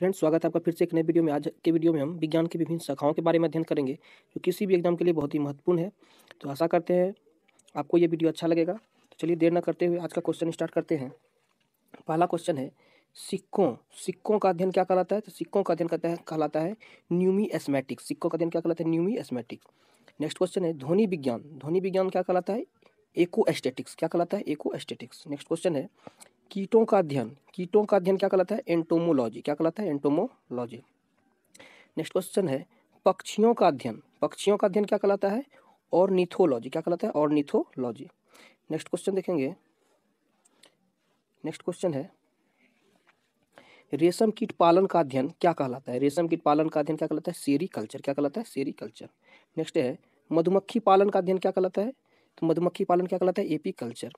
friends स्वागत है आपका फिर से एक नए वीडियो में आज के वीडियो में हम विज्ञान की विभिन्न शाखाओं के बारे में अध्ययन करेंगे जो किसी भी एग्जाम के लिए बहुत ही महत्वपूर्ण है तो आशा करते हैं आपको ये वीडियो अच्छा लगेगा तो चलिए देर न करते हुए आज का क्वेश्चन स्टार्ट करते हैं पहला क्वेश्चन है सिक्कों सिक्कों का अध्ययन क्या कहलाता है तो सिक्कों का अध्ययन कहता है कहलाता है न्यूमी एस्मेटिक्स सिक्कों का अध्ययन क्या कहलाता है न्यूमी एस्मेटिक्स नेक्स्ट क्वेश्चन है ध्वनि विज्ञान ध्वनि विज्ञान क्या कहलाता है एको एस्टेटिक्स क्या कहलाता है एको एस्टेटिक्स नेक्स्ट क्वेश्चन है कीटों का अध्ययन कीटों का अध्ययन क्या कहलाता है एंटोमोलॉजी क्या कहलाता है एंटोमोलॉजी नेक्स्ट क्वेश्चन है पक्षियों का अध्ययन पक्षियों का अध्ययन क्या कहलाता है और निथोलॉजी क्या कहलाता है और निथोलॉजी नेक्स्ट क्वेश्चन देखेंगे नेक्स्ट क्वेश्चन है रेशम कीट पालन का अध्ययन क्या कहलाता है रेशम कीट पालन का अध्ययन क्या कहलाता है सेरी कल्चर क्या कहलाता है सेरी कल्चर नेक्स्ट है मधुमक्खी पालन का अध्ययन क्या कहलाता है तो मधुमक्खी पालन क्या कहलाता है एपी कल्चर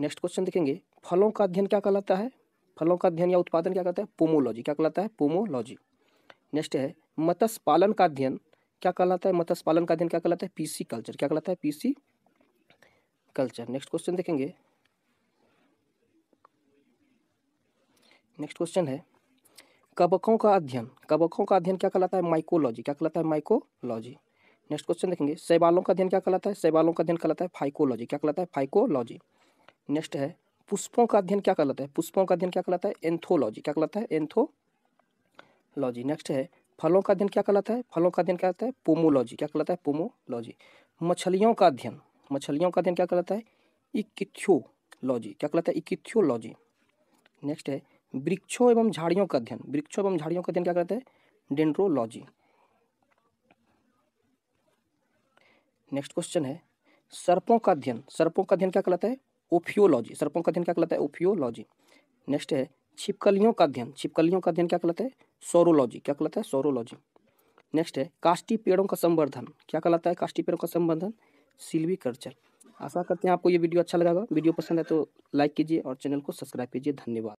नेक्स्ट क्वेश्चन देखेंगे फलों का अध्ययन क्या कहलाता है फलों का अध्ययन या उत्पादन क्या कहता है पोमोलॉजी क्या कहलाता है पोमोलॉजी नेक्स्ट है मत्स्य पालन का अध्ययन क्या कहलाता है मत्स्य पालन का अध्ययन क्या कहलाता है पीसी कल्चर क्या कहलाता है पीसी कल्चर नेक्स्ट क्वेश्चन देखेंगे नेक्स्ट क्वेश्चन है कवकों का अध्ययन कवकों का अध्ययन क्या कहलाता है माइकोलॉजी क्या कहलाता है माइकोलॉजी नेक्स्ट क्वेश्चन देखेंगे शैवालों का अध्ययन क्या कहलाता है शैवालों का अध्ययन कहलाता है फाइकोलॉजी क्या कहलाता है फाइकोलॉजी नेक्स्ट है पुष्पों का अध्ययन क्या कहलाता है पुष्पों का अध्ययन क्या कहलाता है एंथोलॉजी क्या कहलाता है एंथोलॉजी नेक्स्ट है फलों का अध्ययन क्या कहलाता है फलों का अध्ययन क्या कहलाता है पोमोलॉजी क्या कहलाता है पोमोलॉजी मछलियों का अध्ययन मछलियों का अध्ययन क्या कहलाता है इकिथ्योलॉजी क्या कहलाता है इकिथ्योलॉजी नेक्स्ट है वृक्षों एवं झाड़ियों का अध्ययन वृक्षों एवं झाड़ियों का अध्ययन क्या कहलाता है डेंड्रोलॉजी नेक्स्ट क्वेश्चन है सर्पों का अध्ययन सर्पों का अध्ययन क्या कहलाता है ओफियोलॉजी सर्पों का अध्ययन क्या कहलाता है ओफियोलॉजी नेक्स्ट है छिपकलियों का अध्ययन छिपकलियों का अध्ययन क्या कहलाता है सोरोलॉजी क्या कहलाता है सोरोलॉजी नेक्स्ट है काष्टी पेड़ों का संवर्धन क्या कहलाता है काष्टी पेड़ों का संवर्धन सिल्वी कल्चर आशा करते हैं आपको ये वीडियो अच्छा लगा वीडियो पसंद है तो लाइक कीजिए और चैनल को सब्सक्राइब कीजिए धन्यवाद